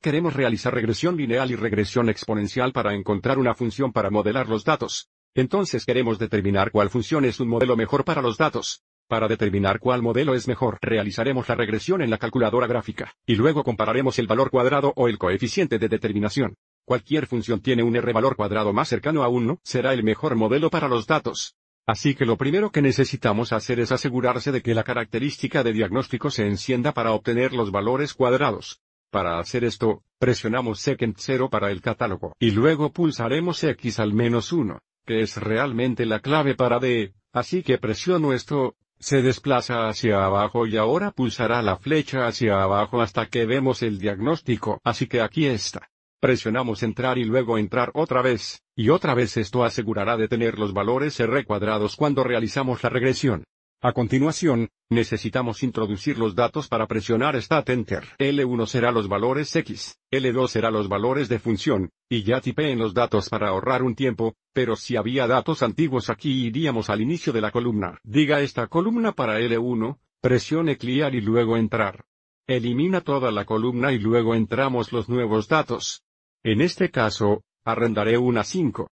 Queremos realizar regresión lineal y regresión exponencial para encontrar una función para modelar los datos. Entonces queremos determinar cuál función es un modelo mejor para los datos. Para determinar cuál modelo es mejor, realizaremos la regresión en la calculadora gráfica, y luego compararemos el valor cuadrado o el coeficiente de determinación. Cualquier función tiene un R valor cuadrado más cercano a 1, será el mejor modelo para los datos. Así que lo primero que necesitamos hacer es asegurarse de que la característica de diagnóstico se encienda para obtener los valores cuadrados. Para hacer esto, presionamos Second 0 para el catálogo y luego pulsaremos X al menos 1, que es realmente la clave para D, así que presiono esto, se desplaza hacia abajo y ahora pulsará la flecha hacia abajo hasta que vemos el diagnóstico, así que aquí está. Presionamos entrar y luego entrar otra vez, y otra vez esto asegurará de tener los valores R cuadrados cuando realizamos la regresión. A continuación, necesitamos introducir los datos para presionar Stat Enter. L1 será los valores X, L2 será los valores de función, y ya tipé en los datos para ahorrar un tiempo, pero si había datos antiguos aquí iríamos al inicio de la columna. Diga esta columna para L1, presione Clear y luego entrar. Elimina toda la columna y luego entramos los nuevos datos. En este caso, arrendaré una 5.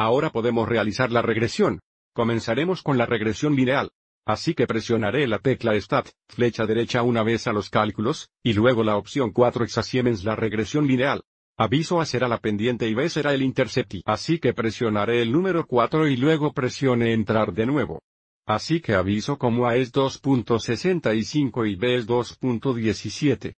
Ahora podemos realizar la regresión. Comenzaremos con la regresión lineal. Así que presionaré la tecla Stat, flecha derecha una vez a los cálculos, y luego la opción 4 Siemens la regresión lineal. Aviso A será la pendiente y B será el intercepti. Así que presionaré el número 4 y luego presione entrar de nuevo. Así que aviso como A es 2.65 y B es 2.17.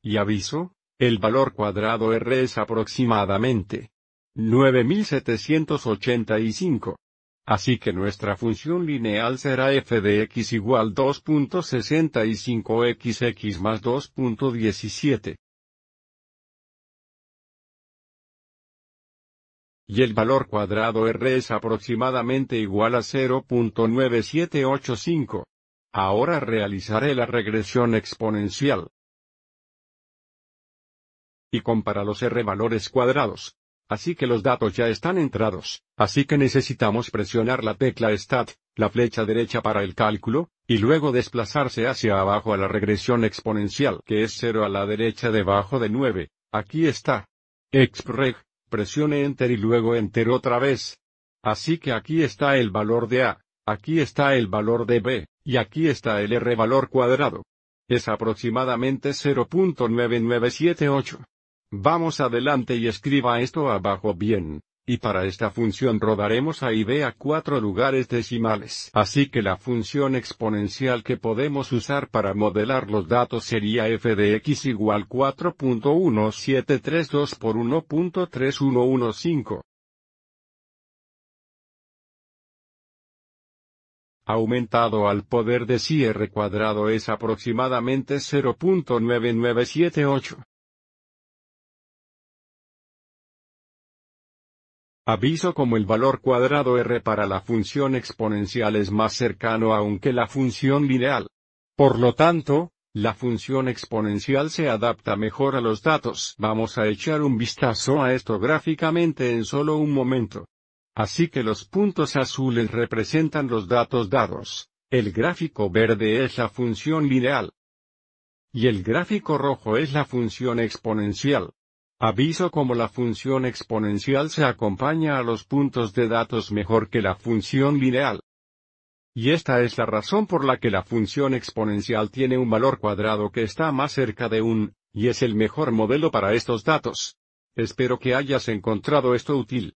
Y aviso, el valor cuadrado R es aproximadamente 9785. Así que nuestra función lineal será f de x igual 2.65xx más 2.17. Y el valor cuadrado r es aproximadamente igual a 0.9785. Ahora realizaré la regresión exponencial. Y compara los r valores cuadrados. Así que los datos ya están entrados, así que necesitamos presionar la tecla STAT, la flecha derecha para el cálculo, y luego desplazarse hacia abajo a la regresión exponencial que es 0 a la derecha debajo de 9. Aquí está. Expreg, presione Enter y luego Enter otra vez. Así que aquí está el valor de A, aquí está el valor de B, y aquí está el R valor cuadrado. Es aproximadamente 0.9978. Vamos adelante y escriba esto abajo bien. Y para esta función rodaremos a y b a cuatro lugares decimales. Así que la función exponencial que podemos usar para modelar los datos sería f de x igual 4.1732 por 1.3115. aumentado al poder de r cuadrado es aproximadamente 0.9978. Aviso como el valor cuadrado r para la función exponencial es más cercano aún que la función lineal. Por lo tanto, la función exponencial se adapta mejor a los datos. Vamos a echar un vistazo a esto gráficamente en solo un momento. Así que los puntos azules representan los datos dados, el gráfico verde es la función lineal y el gráfico rojo es la función exponencial. Aviso como la función exponencial se acompaña a los puntos de datos mejor que la función lineal. Y esta es la razón por la que la función exponencial tiene un valor cuadrado que está más cerca de un, y es el mejor modelo para estos datos. Espero que hayas encontrado esto útil.